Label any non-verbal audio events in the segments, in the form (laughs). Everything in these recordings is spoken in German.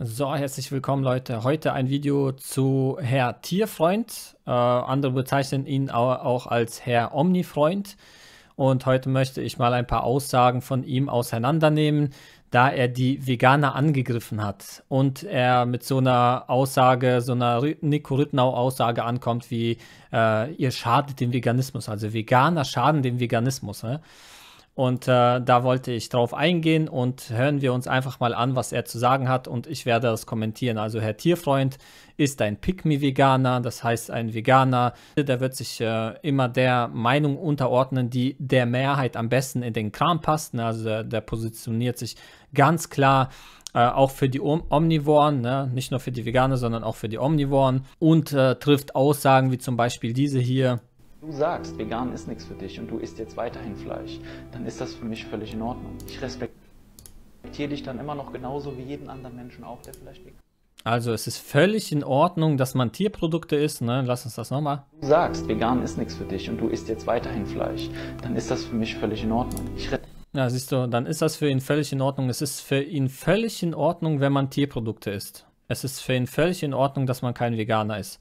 So, herzlich willkommen Leute. Heute ein Video zu Herr Tierfreund. Äh, andere bezeichnen ihn auch als Herr Omnifreund. Und heute möchte ich mal ein paar Aussagen von ihm auseinandernehmen, da er die Veganer angegriffen hat. Und er mit so einer Aussage, so einer Nico Rittnau-Aussage ankommt wie, äh, ihr schadet dem Veganismus. Also Veganer schaden dem Veganismus. Ne? Und äh, da wollte ich drauf eingehen und hören wir uns einfach mal an, was er zu sagen hat und ich werde das kommentieren. Also Herr Tierfreund ist ein Pygmy-Veganer, das heißt ein Veganer, der wird sich äh, immer der Meinung unterordnen, die der Mehrheit am besten in den Kram passt. Ne? Also der, der, positioniert sich ganz klar. Äh, auch für die Om Omnivoren, ne? nicht nur für die Veganer, sondern auch für die Omnivoren und äh, trifft Aussagen wie zum Beispiel diese hier, du sagst, vegan ist nichts für dich und du isst jetzt weiterhin Fleisch, dann ist das für mich völlig in Ordnung. Ich respektiere dich dann immer noch genauso wie jeden anderen Menschen auch, der vielleicht vegan also es ist völlig in Ordnung, dass man Tierprodukte isst, ne? Lass uns das nochmal. Du sagst, vegan ist nichts für dich und du isst jetzt weiterhin Fleisch, dann ist das für mich völlig in Ordnung. Ich ja, siehst du, dann ist das für ihn völlig in Ordnung. Es ist für ihn völlig in Ordnung, wenn man Tierprodukte isst. Es ist für ihn völlig in Ordnung, dass man kein Veganer ist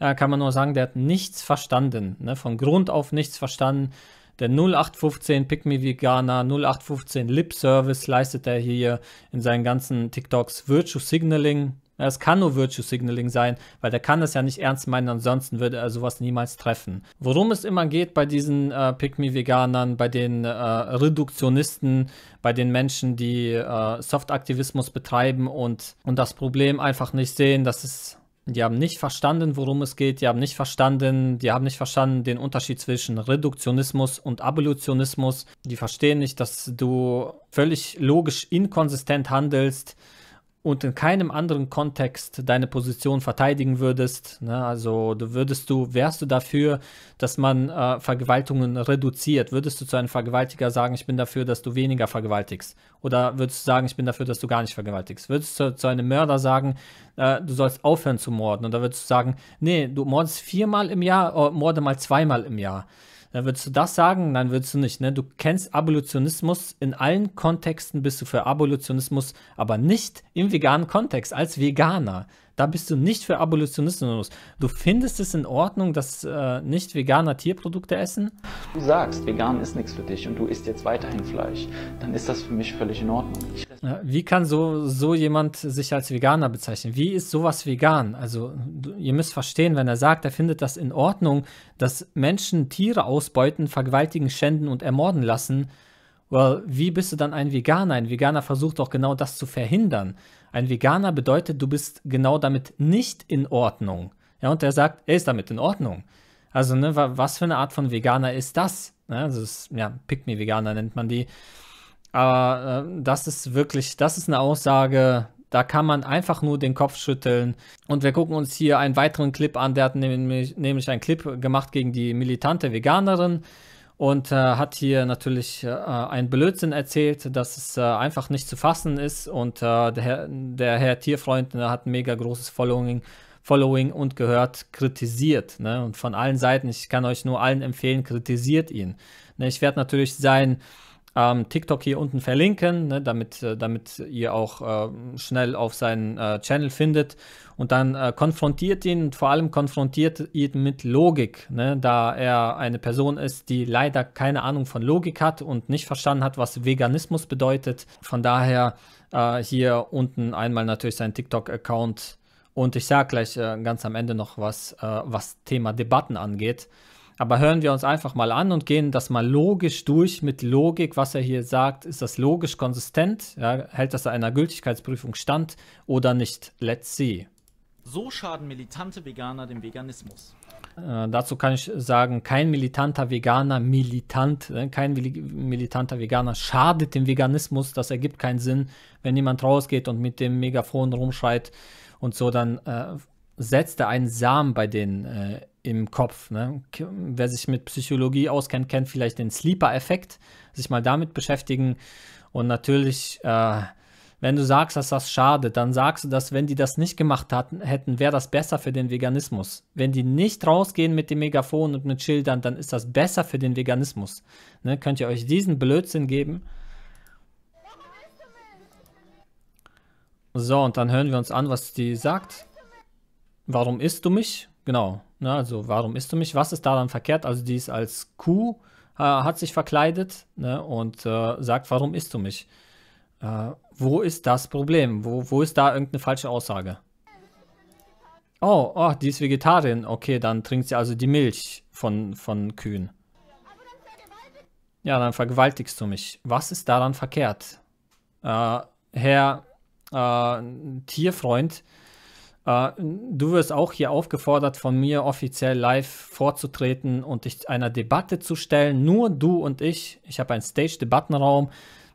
äh, kann man nur sagen, der hat nichts verstanden. Ne? Von Grund auf nichts verstanden. Der 0815 Pygmy Veganer, 0815 Lip Service leistet er hier in seinen ganzen TikToks. Virtue Signaling. Es kann nur Virtue Signaling sein, weil der kann das ja nicht ernst meinen, ansonsten würde er sowas niemals treffen. Worum es immer geht bei diesen äh, Pygmy Veganern, bei den äh, Reduktionisten, bei den Menschen, die äh, Soft-Aktivismus betreiben und, und das Problem einfach nicht sehen, dass es die haben nicht verstanden, worum es geht. Die haben nicht verstanden, die haben nicht verstanden den Unterschied zwischen Reduktionismus und Abolitionismus. Die verstehen nicht, dass du völlig logisch inkonsistent handelst und in keinem anderen Kontext deine Position verteidigen würdest. Ne? Also du würdest du, wärst du dafür, dass man äh, Vergewaltigungen reduziert? Würdest du zu einem Vergewaltiger sagen, ich bin dafür, dass du weniger vergewaltigst? Oder würdest du sagen, ich bin dafür, dass du gar nicht vergewaltigst? Würdest du zu einem Mörder sagen, äh, du sollst aufhören zu morden? Oder würdest du sagen, nee, du mordest viermal im Jahr, äh, morde mal zweimal im Jahr? Dann würdest du das sagen, dann würdest du nicht. Ne? Du kennst Abolitionismus in allen Kontexten, bist du für Abolitionismus, aber nicht im veganen Kontext als Veganer. Da bist du nicht für Abolitionismus. Du findest es in Ordnung, dass äh, nicht Veganer Tierprodukte essen? Du sagst, vegan ist nichts für dich und du isst jetzt weiterhin Fleisch. Dann ist das für mich völlig in Ordnung. Wie kann so, so jemand sich als Veganer bezeichnen? Wie ist sowas vegan? Also, du, ihr müsst verstehen, wenn er sagt, er findet das in Ordnung, dass Menschen Tiere ausbeuten, vergewaltigen, schänden und ermorden lassen, Well, wie bist du dann ein Veganer? Ein Veganer versucht doch genau das zu verhindern. Ein Veganer bedeutet, du bist genau damit nicht in Ordnung. Ja, und er sagt, er ist damit in Ordnung. Also, ne, was für eine Art von Veganer ist das? Ja, ne, also, das ist, ja, Pick-me-Veganer nennt man die. Aber äh, das ist wirklich, das ist eine Aussage, da kann man einfach nur den Kopf schütteln. Und wir gucken uns hier einen weiteren Clip an. Der hat nämlich, nämlich einen Clip gemacht gegen die militante Veganerin und äh, hat hier natürlich äh, einen Blödsinn erzählt, dass es äh, einfach nicht zu fassen ist und äh, der, Herr, der Herr Tierfreund ne, hat ein mega großes Following, Following und gehört kritisiert ne? und von allen Seiten, ich kann euch nur allen empfehlen, kritisiert ihn. Ne, ich werde natürlich sein ähm, TikTok hier unten verlinken, ne, damit, äh, damit ihr auch äh, schnell auf seinen äh, Channel findet. Und dann äh, konfrontiert ihn und vor allem konfrontiert ihn mit Logik, ne, da er eine Person ist, die leider keine Ahnung von Logik hat und nicht verstanden hat, was Veganismus bedeutet. Von daher hier unten einmal natürlich seinen TikTok-Account. Und ich sage gleich ganz am Ende noch was, was Thema Debatten angeht. Aber hören wir uns einfach mal an und gehen das mal logisch durch mit Logik, was er hier sagt. Ist das logisch konsistent? Ja, hält das einer Gültigkeitsprüfung stand oder nicht? Let's see. So schaden militante Veganer dem Veganismus. Äh, dazu kann ich sagen, kein militanter Veganer, militant, äh, kein militanter Veganer schadet dem Veganismus. Das ergibt keinen Sinn, wenn jemand rausgeht und mit dem Megafon rumschreit und so, dann äh, setzte einen Samen bei denen äh, im Kopf. Ne? Wer sich mit Psychologie auskennt, kennt vielleicht den Sleeper-Effekt, sich mal damit beschäftigen. Und natürlich, äh, wenn du sagst, dass das schadet, dann sagst du, dass wenn die das nicht gemacht hatten, hätten, wäre das besser für den Veganismus. Wenn die nicht rausgehen mit dem Megafon und mit Schildern, dann ist das besser für den Veganismus. Ne? Könnt ihr euch diesen Blödsinn geben? So, und dann hören wir uns an, was die sagt warum isst du mich? Genau. Ne? Also warum isst du mich? Was ist daran verkehrt? Also die ist als Kuh, äh, hat sich verkleidet ne? und äh, sagt, warum isst du mich? Äh, wo ist das Problem? Wo, wo ist da irgendeine falsche Aussage? Oh, oh, die ist Vegetarin. Okay, dann trinkt sie also die Milch von, von Kühen. Ja, dann vergewaltigst du mich. Was ist daran verkehrt? Äh, Herr äh, Tierfreund, äh, du wirst auch hier aufgefordert, von mir offiziell live vorzutreten und dich einer Debatte zu stellen. Nur du und ich. Ich habe einen Stage-Debattenraum.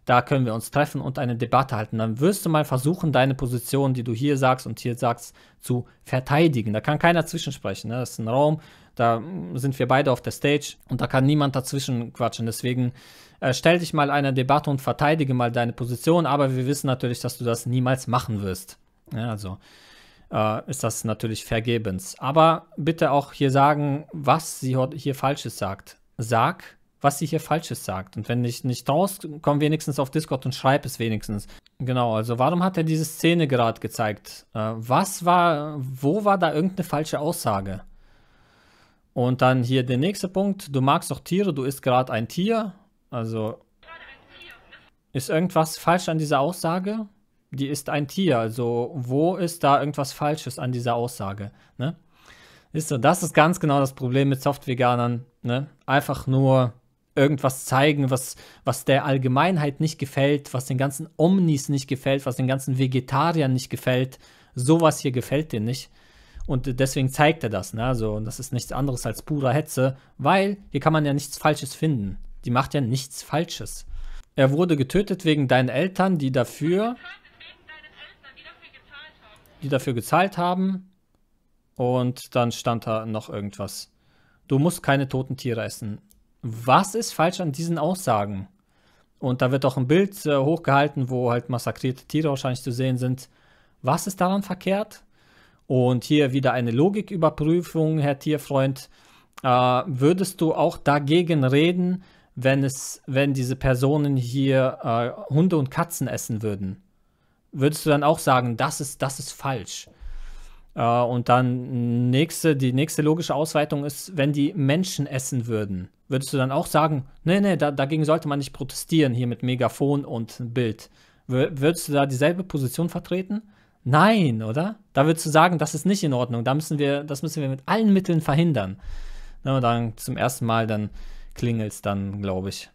Da können wir uns treffen und eine Debatte halten. Dann wirst du mal versuchen, deine Position, die du hier sagst und hier sagst, zu verteidigen. Da kann keiner zwischensprechen. Ne? Das ist ein Raum, da sind wir beide auf der Stage und da kann niemand dazwischen quatschen. Deswegen äh, stell dich mal einer Debatte und verteidige mal deine Position. Aber wir wissen natürlich, dass du das niemals machen wirst. Ja, also äh, ist das natürlich vergebens. Aber bitte auch hier sagen, was sie hier Falsches sagt. Sag, was sie hier Falsches sagt. Und wenn ich nicht raus, komm wenigstens auf Discord und schreib es wenigstens. Genau, also warum hat er diese Szene gerade gezeigt? Äh, was war, wo war da irgendeine falsche Aussage? Und dann hier der nächste Punkt, du magst doch Tiere, du isst gerade ein Tier. Also ist irgendwas falsch an dieser Aussage? die ist ein Tier. Also wo ist da irgendwas Falsches an dieser Aussage? Ne? Ist so, das ist ganz genau das Problem mit Softveganern. Ne? Einfach nur irgendwas zeigen, was, was der Allgemeinheit nicht gefällt, was den ganzen Omnis nicht gefällt, was den ganzen Vegetariern nicht gefällt. Sowas hier gefällt dir nicht. Und deswegen zeigt er das. Ne? Also, das ist nichts anderes als pure Hetze, weil hier kann man ja nichts Falsches finden. Die macht ja nichts Falsches. Er wurde getötet wegen deinen Eltern, die dafür die dafür gezahlt haben. Und dann stand da noch irgendwas. Du musst keine toten Tiere essen. Was ist falsch an diesen Aussagen? Und da wird auch ein Bild äh, hochgehalten, wo halt massakrierte Tiere wahrscheinlich zu sehen sind. Was ist daran verkehrt? Und hier wieder eine Logiküberprüfung, Herr Tierfreund. Äh, würdest du auch dagegen reden, wenn es, wenn diese Personen hier äh, Hunde und Katzen essen würden? würdest du dann auch sagen, das ist, das ist falsch. Äh, und dann nächste, die nächste logische Ausweitung ist, wenn die Menschen essen würden, würdest du dann auch sagen, nee, nee, da, dagegen sollte man nicht protestieren, hier mit Megafon und Bild. W würdest du da dieselbe Position vertreten? Nein, oder? Da würdest du sagen, das ist nicht in Ordnung, da müssen wir, das müssen wir mit allen Mitteln verhindern. Na, und dann zum ersten Mal, dann klingelt es dann, glaube ich.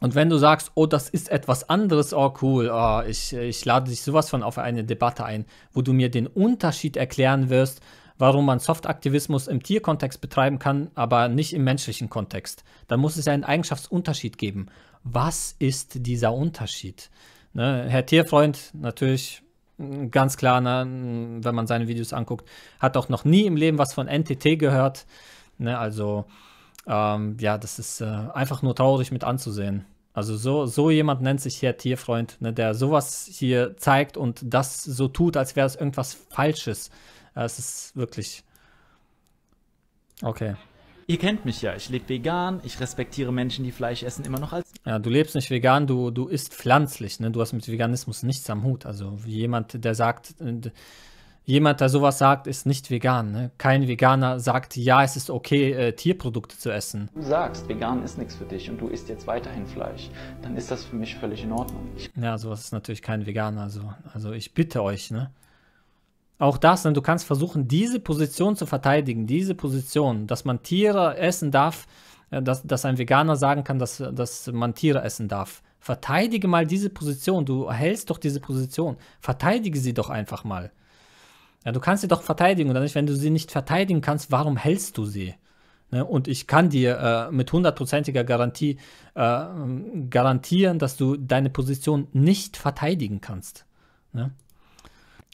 Und wenn du sagst, oh, das ist etwas anderes, oh cool, oh, ich, ich lade dich sowas von auf eine Debatte ein, wo du mir den Unterschied erklären wirst, warum man Softaktivismus im Tierkontext betreiben kann, aber nicht im menschlichen Kontext. Dann muss es ja einen Eigenschaftsunterschied geben. Was ist dieser Unterschied? Ne? Herr Tierfreund, natürlich mm, ganz klar, ne, mm, wenn man seine Videos anguckt, hat auch noch nie im Leben was von NTT gehört. Ne? Also ähm, ja, das ist äh, einfach nur traurig mit anzusehen. Also so, so jemand nennt sich hier Tierfreund, ne, der sowas hier zeigt und das so tut, als wäre es irgendwas Falsches. Äh, es ist wirklich. Okay. Ihr kennt mich ja, ich lebe vegan, ich respektiere Menschen, die Fleisch essen, immer noch als. Ja, du lebst nicht vegan, du, du isst pflanzlich, ne? Du hast mit Veganismus nichts am Hut. Also jemand, der sagt, äh, jemand, der sowas sagt, ist nicht vegan. Ne? Kein Veganer sagt, ja, es ist okay, äh, Tierprodukte zu essen. Du sagst, vegan ist nichts für dich und du isst jetzt weiterhin Fleisch, dann ist das für mich völlig in Ordnung. Ja, sowas ist natürlich kein Veganer. Also, also ich bitte euch, ne? Auch das, ne, du kannst versuchen, diese Position zu verteidigen, diese Position, dass man Tiere essen darf, äh, dass, dass ein Veganer sagen kann, dass, dass man Tiere essen darf. Verteidige mal diese Position, du erhältst doch diese Position. Verteidige sie doch einfach mal. Ja, du kannst sie doch verteidigen oder nicht. Wenn du sie nicht verteidigen kannst, warum hältst du sie? Ne? Und ich kann dir äh, mit hundertprozentiger Garantie äh, garantieren, dass du deine Position nicht verteidigen kannst. Ne?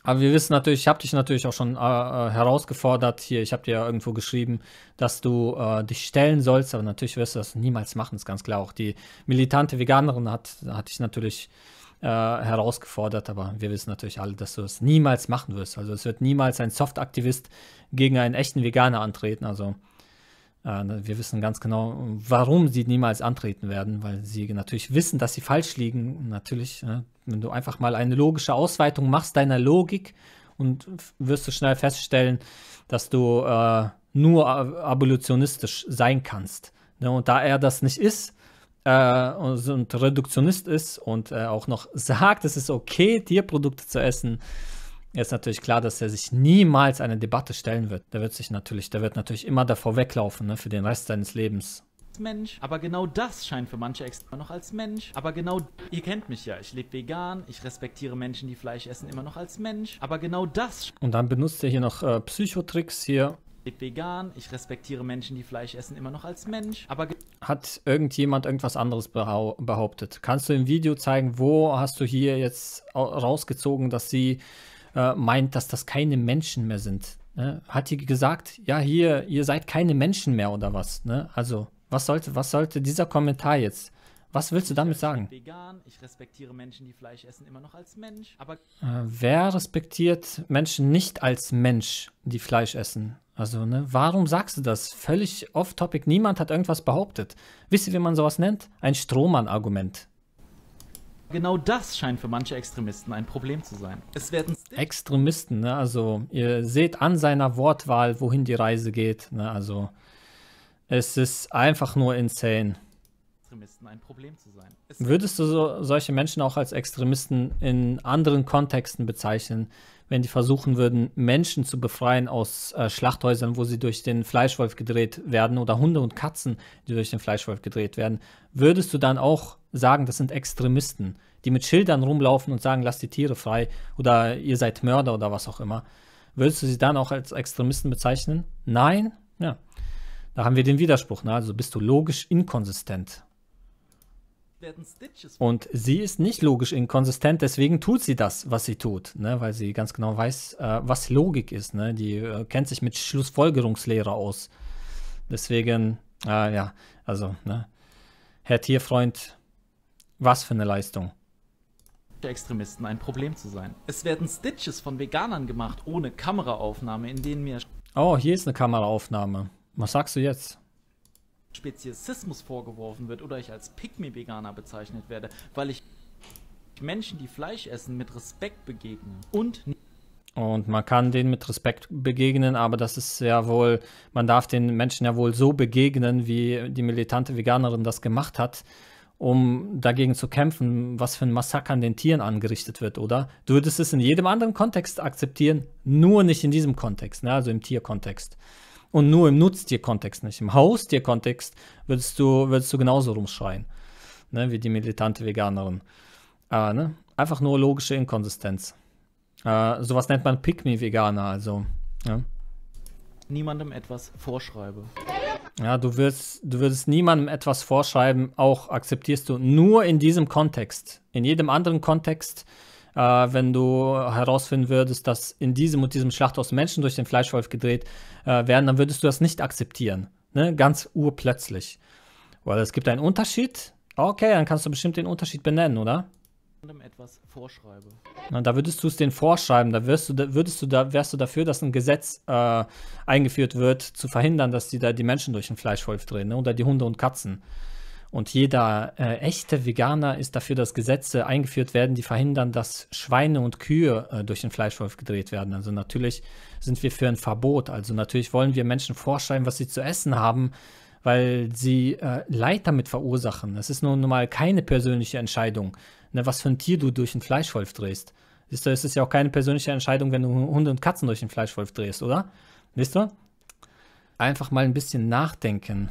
Aber wir wissen natürlich, ich habe dich natürlich auch schon äh, äh herausgefordert hier, ich habe dir ja irgendwo geschrieben, dass du äh, dich stellen sollst, aber natürlich wirst du das niemals machen, ist ganz klar. Auch die militante Veganerin hat, hatte ich natürlich äh, herausgefordert, aber wir wissen natürlich alle, dass du es niemals machen wirst. Also es wird niemals ein Soft-Aktivist gegen einen echten Veganer antreten. Also äh, ne, wir wissen ganz genau, warum sie niemals antreten werden, weil sie natürlich wissen, dass sie falsch liegen. Natürlich, äh, wenn du einfach mal eine logische Ausweitung machst deiner Logik und wirst du schnell feststellen, dass du äh, nur abolitionistisch sein kannst. Ne? Und da er das nicht ist, äh, und, und Reduktionist ist und äh, auch noch sagt, es ist okay, Tierprodukte zu essen, ist natürlich klar, dass er sich niemals eine Debatte stellen wird. Der wird sich natürlich, der wird natürlich immer davor weglaufen, ne, für den Rest seines Lebens. Mensch, aber genau das scheint für manche immer noch als Mensch. Aber genau, ihr kennt mich ja, ich lebe vegan, ich respektiere Menschen, die Fleisch essen, immer noch als Mensch. Aber genau das. Und dann benutzt er hier noch äh, Psychotricks hier lebe vegan, ich respektiere Menschen, die Fleisch essen, immer noch als Mensch. Aber hat irgendjemand irgendwas anderes behauptet? Kannst du im Video zeigen, wo hast du hier jetzt rausgezogen, dass sie äh, meint, dass das keine Menschen mehr sind? Ne? Hat die gesagt, ja hier, ihr seid keine Menschen mehr oder was? Ne? Also was sollte, was sollte dieser Kommentar jetzt? Was willst du damit sagen? ich respektiere Menschen, die Fleisch essen, immer noch als Mensch. Aber äh, wer respektiert Menschen nicht als Mensch, die Fleisch essen? Also, ne, warum sagst du das? Völlig off-topic. Niemand hat irgendwas behauptet. Wisst ihr, wie man sowas nennt? Ein Strohmann-Argument. Genau das scheint für manche Extremisten ein Problem zu sein. Es werden Extremisten, ne? Also, ihr seht an seiner Wortwahl, wohin die Reise geht. Ne? Also, es ist einfach nur insane. Extremisten ein Problem zu sein. Es Würdest du so, solche Menschen auch als Extremisten in anderen Kontexten bezeichnen, wenn die versuchen würden, Menschen zu befreien aus äh, Schlachthäusern, wo sie durch den Fleischwolf gedreht werden oder Hunde und Katzen, die durch den Fleischwolf gedreht werden? Würdest du dann auch sagen, das sind Extremisten, die mit Schildern rumlaufen und sagen, lasst die Tiere frei oder ihr seid Mörder oder was auch immer? Würdest du sie dann auch als Extremisten bezeichnen? Nein? Ja. Da haben wir den Widerspruch. Ne? Also bist du logisch inkonsistent. Und sie ist nicht logisch inkonsistent, deswegen tut sie das, was sie tut, ne? weil sie ganz genau weiß, äh, was Logik ist. Ne? Die äh, kennt sich mit Schlussfolgerungslehre aus. Deswegen, äh, ja, also, ne? Herr Tierfreund, was für eine Leistung. Extremisten ein Problem zu sein. Es werden Stitches von Veganern gemacht, ohne Kameraaufnahme, in denen mir... Oh, hier ist eine Kameraaufnahme. Was sagst du jetzt? Speziesismus vorgeworfen wird oder ich als Pygmy-Veganer bezeichnet werde, weil ich Menschen, die Fleisch essen, mit Respekt begegne und und man kann denen mit Respekt begegnen, aber das ist ja wohl, man darf den Menschen ja wohl so begegnen, wie die militante Veganerin das gemacht hat, um dagegen zu kämpfen, was für ein Massaker an den Tieren angerichtet wird, oder? Du würdest es in jedem anderen Kontext akzeptieren, nur nicht in diesem Kontext, ne? also im Tierkontext. Und nur im Nutztier-Kontext nicht im Haustierkontext, würdest du, würdest du genauso rumschreien. Ne, wie die militante Veganerin. Äh, ne? Einfach nur logische Inkonsistenz. Äh, sowas nennt man pick veganer also. Ja. Niemandem etwas vorschreibe. Ja, du wirst, du würdest niemandem etwas vorschreiben, auch akzeptierst du nur in diesem Kontext. In jedem anderen Kontext äh, wenn du herausfinden würdest, dass in diesem und diesem Schlachthaus Menschen durch den Fleischwolf gedreht äh, werden, dann würdest du das nicht akzeptieren. Ne? Ganz urplötzlich. Weil es gibt einen Unterschied. Okay, dann kannst du bestimmt den Unterschied benennen, oder? etwas vorschreibe. Na, da würdest du es den vorschreiben, da wirst du, würdest du, da wärst du dafür, dass ein Gesetz äh, eingeführt wird, zu verhindern, dass die da die Menschen durch den Fleischwolf drehen ne? oder die Hunde und Katzen. Und jeder äh, echte Veganer ist dafür, dass Gesetze eingeführt werden, die verhindern, dass Schweine und Kühe äh, durch den Fleischwolf gedreht werden. Also natürlich sind wir für ein Verbot. Also natürlich wollen wir Menschen vorschreiben, was sie zu essen haben, weil sie äh, Leid damit verursachen. Es ist nun mal keine persönliche Entscheidung, ne, was für ein Tier du durch den Fleischwolf drehst. Siehst du, es ist ja auch keine persönliche Entscheidung, wenn du Hunde und Katzen durch den Fleischwolf drehst, oder? Wisst du? Einfach mal ein bisschen nachdenken.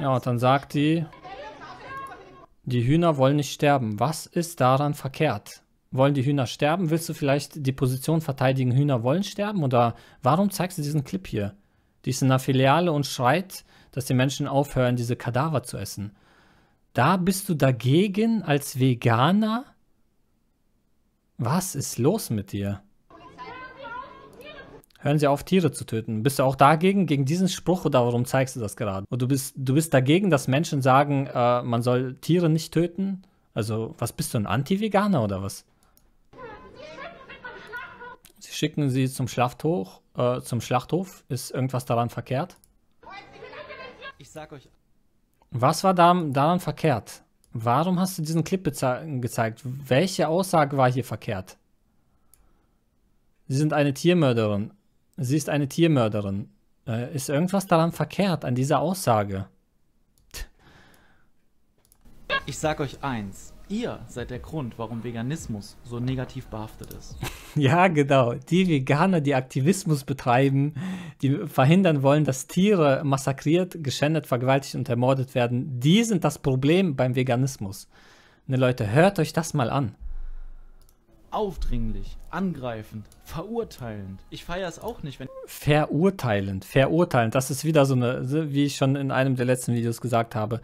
Ja, und dann sagt die, die Hühner wollen nicht sterben. Was ist daran verkehrt? Wollen die Hühner sterben? Willst du vielleicht die Position verteidigen, Hühner wollen sterben? Oder warum zeigst du diesen Clip hier? Die ist in einer Filiale und schreit, dass die Menschen aufhören, diese Kadaver zu essen. Da bist du dagegen als Veganer? Was ist los mit dir? hören sie auf, Tiere zu töten. Bist du auch dagegen, gegen diesen Spruch oder warum zeigst du das gerade? Und du bist, du bist dagegen, dass Menschen sagen, äh, man soll Tiere nicht töten? Also, was bist du, ein Anti-Veganer oder was? Sie schicken sie zum Schlachthof, äh, zum Schlachthof. Ist irgendwas daran verkehrt? Ich sag euch. Was war da, daran verkehrt? Warum hast du diesen Clip gezeigt? Welche Aussage war hier verkehrt? Sie sind eine Tiermörderin. Sie ist eine Tiermörderin. Äh, ist irgendwas daran verkehrt, an dieser Aussage? Ich sag euch eins. Ihr seid der Grund, warum Veganismus so negativ behaftet ist. (laughs) ja, genau. Die Veganer, die Aktivismus betreiben, die verhindern wollen, dass Tiere massakriert, geschändet, vergewaltigt und ermordet werden, die sind das Problem beim Veganismus. Ne Leute, hört euch das mal an aufdringlich, angreifend, verurteilend. Ich feiere es auch nicht, wenn. Verurteilend, verurteilend. Das ist wieder so eine, wie ich schon in einem der letzten Videos gesagt habe.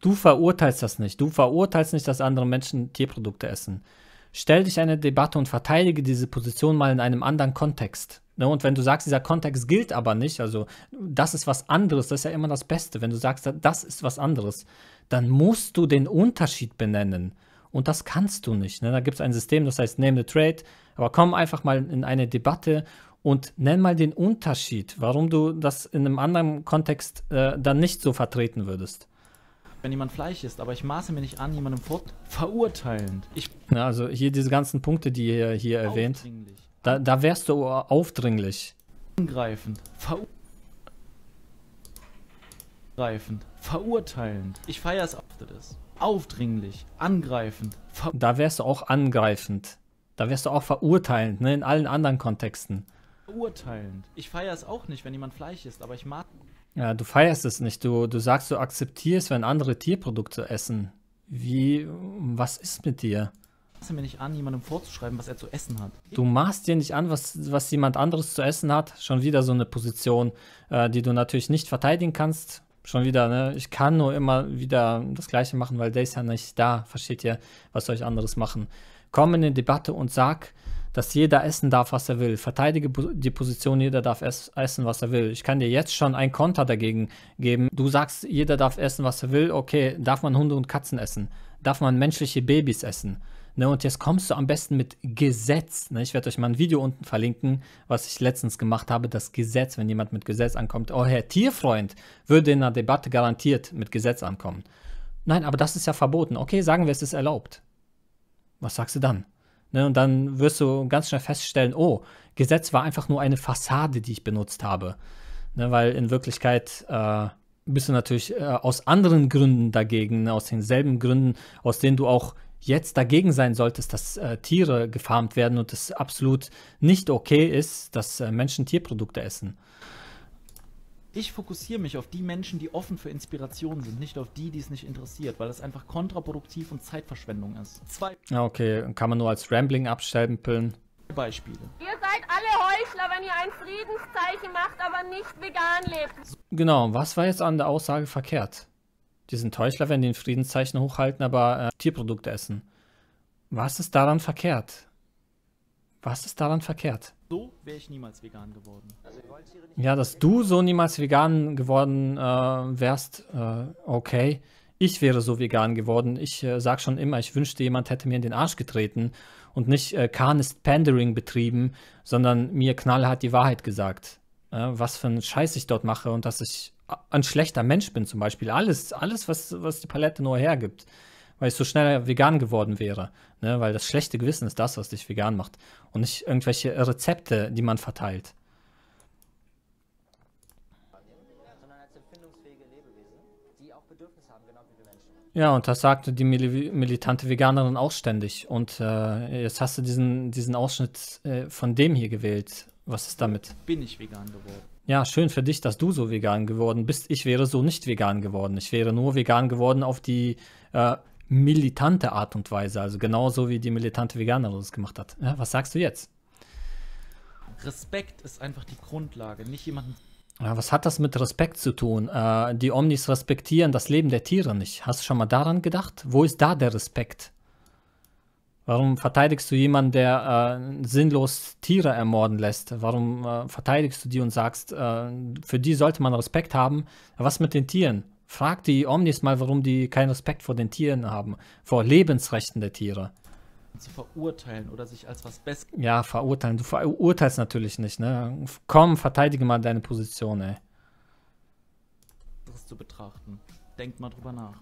Du verurteilst das nicht. Du verurteilst nicht, dass andere Menschen Tierprodukte essen. Stell dich eine Debatte und verteidige diese Position mal in einem anderen Kontext. Ne, und wenn du sagst, dieser Kontext gilt aber nicht, also das ist was anderes, das ist ja immer das Beste. Wenn du sagst, das ist was anderes, dann musst du den Unterschied benennen. Und das kannst du nicht. Ne? Da gibt es ein System, das heißt Name the Trade. Aber komm einfach mal in eine Debatte und nenn mal den Unterschied, warum du das in einem anderen Kontext äh, dann nicht so vertreten würdest. Wenn jemand Fleisch ist, aber ich maße mir nicht an, jemandem fort verurteilend. Ich ja, also hier diese ganzen Punkte, die ihr hier erwähnt, da, da wärst du aufdringlich. Angreifend, verurteilend. Verurteilend. Ich feiere es das. this aufdringlich, angreifend. Da wärst du auch angreifend. Da wärst du auch verurteilend, ne? In allen anderen Kontexten. Verurteilend. Ich feiere es auch nicht, wenn jemand Fleisch isst, aber ich mag. Ja, du feierst es nicht. Du, du sagst, du akzeptierst, wenn andere Tierprodukte essen. Wie, was ist mit dir? maße mir nicht an, jemandem vorzuschreiben, was er zu essen hat. Du machst dir nicht an, was, was jemand anderes zu essen hat. Schon wieder so eine Position, äh, die du natürlich nicht verteidigen kannst, schon wieder, ne? Ich kann nur immer wieder das Gleiche machen, weil der ist ja nicht da. Versteht ihr? Was soll ich anderes machen? Komm in die Debatte und sag, dass jeder essen darf, was er will. Verteidige die Position, jeder darf es essen, was er will. Ich kann dir jetzt schon ein Konter dagegen geben. Du sagst, jeder darf essen, was er will. Okay, darf man Hunde und Katzen essen? Darf man menschliche Babys essen? Ne? Und jetzt kommst du am besten mit Gesetz. Ne? Ich werde euch mal ein Video unten verlinken, was ich letztens gemacht habe, das Gesetz, wenn jemand mit Gesetz ankommt. Oh, Herr Tierfreund würde in einer Debatte garantiert mit Gesetz ankommen. Nein, aber das ist ja verboten. Okay, sagen wir, es ist erlaubt. Was sagst du dann? Ne? Und dann wirst du ganz schnell feststellen, oh, Gesetz war einfach nur eine Fassade, die ich benutzt habe. Ne? Weil in Wirklichkeit... Äh, bist du natürlich äh, aus anderen Gründen dagegen, ne? aus denselben Gründen, aus denen du auch jetzt dagegen sein solltest, dass äh, Tiere gefarmt werden und es absolut nicht okay ist, dass äh, Menschen Tierprodukte essen. Ich fokussiere mich auf die Menschen, die offen für Inspirationen sind, nicht auf die, die es nicht interessiert, weil das einfach kontraproduktiv und Zeitverschwendung ist. Zwei. Ja, okay, kann man nur als Rambling abstempeln. Beispiele. Ihr seid alle Heuchler, wenn ihr ein Friedenszeichen macht, aber nicht vegan lebt. Genau, was war jetzt an der Aussage verkehrt? Die sind Täuschler, wenn die ein Friedenszeichen hochhalten, aber äh, Tierprodukte essen. Was ist daran verkehrt? Was ist daran verkehrt? So wäre ich niemals vegan geworden. Also ja, dass du so niemals vegan geworden äh, wärst, äh, okay. Ich wäre so vegan geworden. Ich äh, sag schon immer, ich wünschte, jemand hätte mir in den Arsch getreten und nicht äh, ist Pandering betrieben, sondern mir knallhart die Wahrheit gesagt. Äh, was für einen Scheiß ich dort mache und dass ich ein schlechter Mensch bin, zum Beispiel. Alles, alles was, was die Palette nur hergibt. Weil ich so schnell vegan geworden wäre. Ne? Weil das schlechte Gewissen ist das, was dich vegan macht. Und nicht irgendwelche Rezepte, die man verteilt. Ja, und das sagte die Mil militante Veganerin auch ständig. Und äh, jetzt hast du diesen, diesen Ausschnitt äh, von dem hier gewählt. Was ist damit? Bin ich vegan geworden. Ja, schön für dich, dass du so vegan geworden bist. Ich wäre so nicht vegan geworden. Ich wäre nur vegan geworden auf die äh, militante Art und Weise. Also genauso wie die militante Veganerin es gemacht hat. Ja, was sagst du jetzt? Respekt ist einfach die Grundlage, nicht jemanden. Ja, was hat das mit Respekt zu tun? Äh, die Omnis respektieren das Leben der Tiere nicht. Hast du schon mal daran gedacht? Wo ist da der Respekt? Warum verteidigst du jemanden, der äh, sinnlos Tiere ermorden lässt? Warum äh, verteidigst du die und sagst, äh, für die sollte man Respekt haben? Was mit den Tieren? Frag die Omnis mal, warum die keinen Respekt vor den Tieren haben, vor Lebensrechten der Tiere. Zu verurteilen oder sich als was Besseres. Ja, verurteilen. Du verurteilst natürlich nicht, ne? Komm, verteidige mal deine Position, ey. Das zu betrachten. Denk mal drüber nach.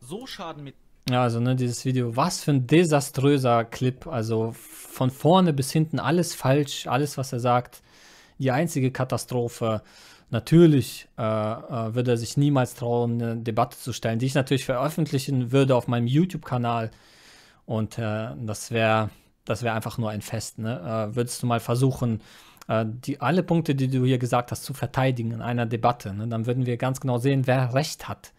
So schaden mit ja, also ne, dieses Video, was für ein desaströser Clip. Also von vorne bis hinten alles falsch, alles, was er sagt, die einzige Katastrophe. Natürlich äh, äh, würde er sich niemals trauen, eine Debatte zu stellen, die ich natürlich veröffentlichen würde auf meinem YouTube-Kanal. Und äh, das wäre das wär einfach nur ein Fest. Ne? Äh, würdest du mal versuchen, äh, die, alle Punkte, die du hier gesagt hast, zu verteidigen in einer Debatte, ne? dann würden wir ganz genau sehen, wer recht hat.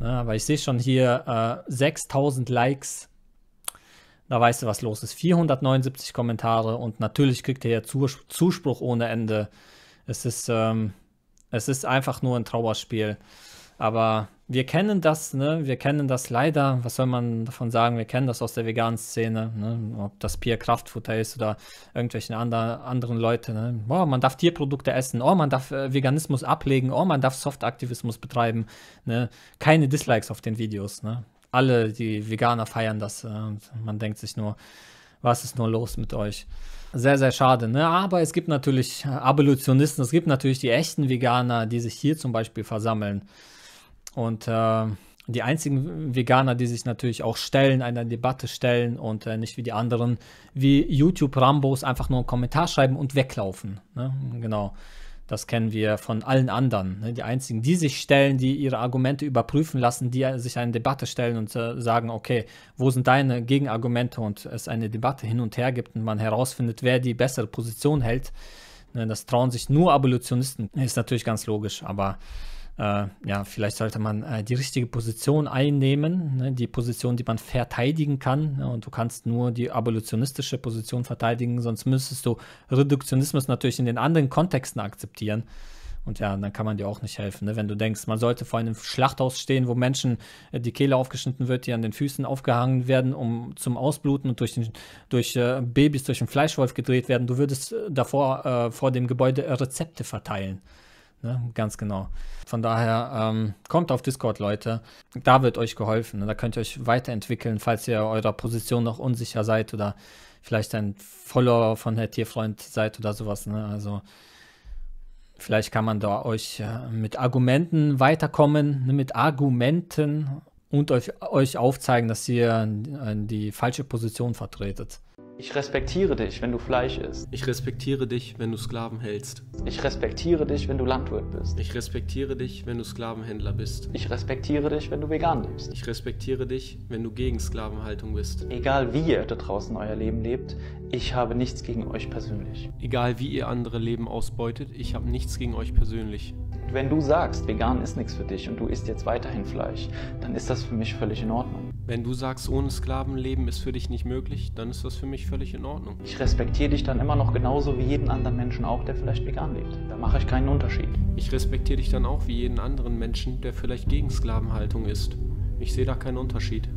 Ja, aber ich sehe schon hier äh, 6000 Likes. Da weißt du, was los ist. 479 Kommentare und natürlich kriegt ihr ja Zus Zuspruch ohne Ende. Es ist, ähm, es ist einfach nur ein Trauerspiel. Aber wir kennen das, ne? Wir kennen das leider, was soll man davon sagen? Wir kennen das aus der veganen Szene, ne? Ob das Pier Kraftfutter ist oder irgendwelchen ander, anderen Leute, ne? Oh, man darf Tierprodukte essen, oh, man darf äh, Veganismus ablegen, oh, man darf Softaktivismus betreiben, ne? Keine Dislikes auf den Videos, ne? Alle, die Veganer feiern das äh, und man denkt sich nur, was ist nur los mit euch? Sehr, sehr schade. Ne? Aber es gibt natürlich äh, Abolitionisten, es gibt natürlich die echten Veganer, die sich hier zum Beispiel versammeln. Und äh, die einzigen Veganer, die sich natürlich auch stellen, einer Debatte stellen und äh, nicht wie die anderen, wie YouTube-Rambos einfach nur einen Kommentar schreiben und weglaufen. Ne? Genau. Das kennen wir von allen anderen. Ne? Die einzigen, die sich stellen, die ihre Argumente überprüfen lassen, die äh, sich eine Debatte stellen und äh, sagen, okay, wo sind deine Gegenargumente und es eine Debatte hin und her gibt und man herausfindet, wer die bessere Position hält. Ne? Das trauen sich nur Abolitionisten. Ist natürlich ganz logisch, aber äh, ja, vielleicht sollte man äh, die richtige Position einnehmen, ne, die Position, die man verteidigen kann. Ne, und du kannst nur die abolitionistische Position verteidigen, sonst müsstest du Reduktionismus natürlich in den anderen Kontexten akzeptieren. Und ja, dann kann man dir auch nicht helfen, ne? wenn du denkst, man sollte vor einem Schlachthaus stehen, wo Menschen äh, die Kehle aufgeschnitten wird, die an den Füßen aufgehangen werden, um zum Ausbluten und durch, den, durch äh, Babys durch den Fleischwolf gedreht werden. Du würdest äh, davor äh, vor dem Gebäude äh, Rezepte verteilen. Ne? Ganz genau. Von daher ähm, kommt auf Discord, Leute. Da wird euch geholfen. Ne? Da könnt ihr euch weiterentwickeln, falls ihr eurer Position noch unsicher seid oder vielleicht ein Follower von der Tierfreund seid oder sowas. Ne? Also vielleicht kann man da euch äh, mit Argumenten weiterkommen, ne? mit Argumenten und euch, euch aufzeigen, dass ihr die falsche Position vertretet. Ich respektiere dich, wenn du Fleisch isst. Ich respektiere dich, wenn du Sklaven hältst. Ich respektiere dich, wenn du Landwirt bist. Ich respektiere dich, wenn du Sklavenhändler bist. Ich respektiere dich, wenn du vegan lebst. Ich respektiere dich, wenn du gegen Sklavenhaltung bist. Egal wie ihr da draußen euer Leben lebt, ich habe nichts gegen euch persönlich. Egal wie ihr andere Leben ausbeutet, ich habe nichts gegen euch persönlich. Wenn du sagst, vegan ist nichts für dich und du isst jetzt weiterhin Fleisch, dann ist das für mich völlig in Ordnung. Wenn du sagst, ohne Sklavenleben ist für dich nicht möglich, dann ist das für mich völlig in Ordnung. Ich respektiere dich dann immer noch genauso wie jeden anderen Menschen auch, der vielleicht vegan lebt. Da mache ich keinen Unterschied. Ich respektiere dich dann auch wie jeden anderen Menschen, der vielleicht gegen Sklavenhaltung ist. Ich sehe da keinen Unterschied.